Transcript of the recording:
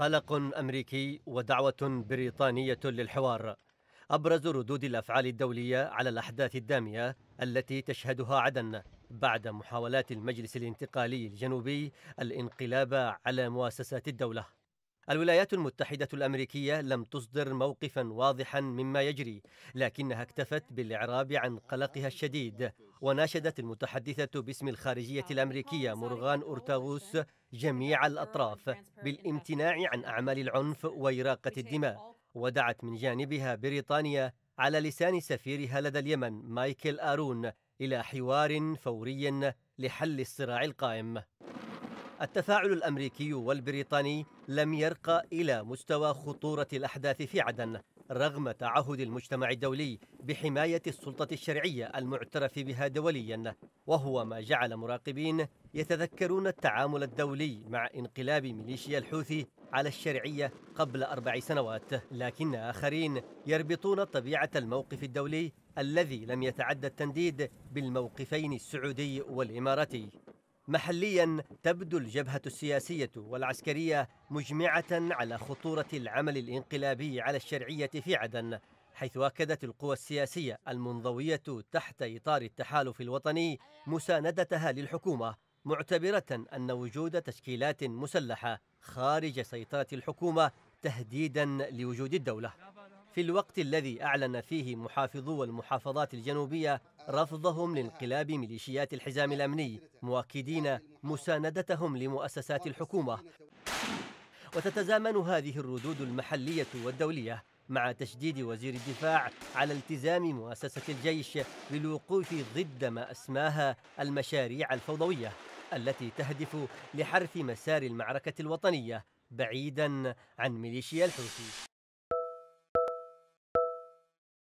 قلق أمريكي ودعوة بريطانية للحوار أبرز ردود الأفعال الدولية على الأحداث الدامية التي تشهدها عدن بعد محاولات المجلس الانتقالي الجنوبي الانقلاب على مؤسسات الدولة. الولايات المتحدة الأمريكية لم تصدر موقفا واضحا مما يجري، لكنها اكتفت بالإعراب عن قلقها الشديد وناشدت المتحدثة باسم الخارجية آه، الأمريكية مورغان أورتاغوس جميع الأطراف بالامتناع عن أعمال العنف وإراقة الدماء ودعت من جانبها بريطانيا على لسان سفيرها لدى اليمن مايكل آرون إلى حوار فوري لحل الصراع القائم التفاعل الامريكي والبريطاني لم يرقى الى مستوى خطوره الاحداث في عدن رغم تعهد المجتمع الدولي بحمايه السلطه الشرعيه المعترف بها دوليا وهو ما جعل مراقبين يتذكرون التعامل الدولي مع انقلاب ميليشيا الحوثي على الشرعيه قبل اربع سنوات لكن اخرين يربطون طبيعه الموقف الدولي الذي لم يتعدى التنديد بالموقفين السعودي والاماراتي محليا تبدو الجبهة السياسية والعسكرية مجمعة على خطورة العمل الانقلابي على الشرعية في عدن حيث أكدت القوى السياسية المنضوية تحت إطار التحالف الوطني مساندتها للحكومة معتبرة أن وجود تشكيلات مسلحة خارج سيطرة الحكومة تهديدا لوجود الدولة في الوقت الذي أعلن فيه محافظو المحافظات الجنوبية رفضهم لانقلاب ميليشيات الحزام الأمني مؤكدين مساندتهم لمؤسسات الحكومة وتتزامن هذه الردود المحلية والدولية مع تشديد وزير الدفاع على التزام مؤسسة الجيش بالوقوف ضد ما أسماها المشاريع الفوضوية التي تهدف لحرف مسار المعركة الوطنية بعيدا عن ميليشيا الحوثي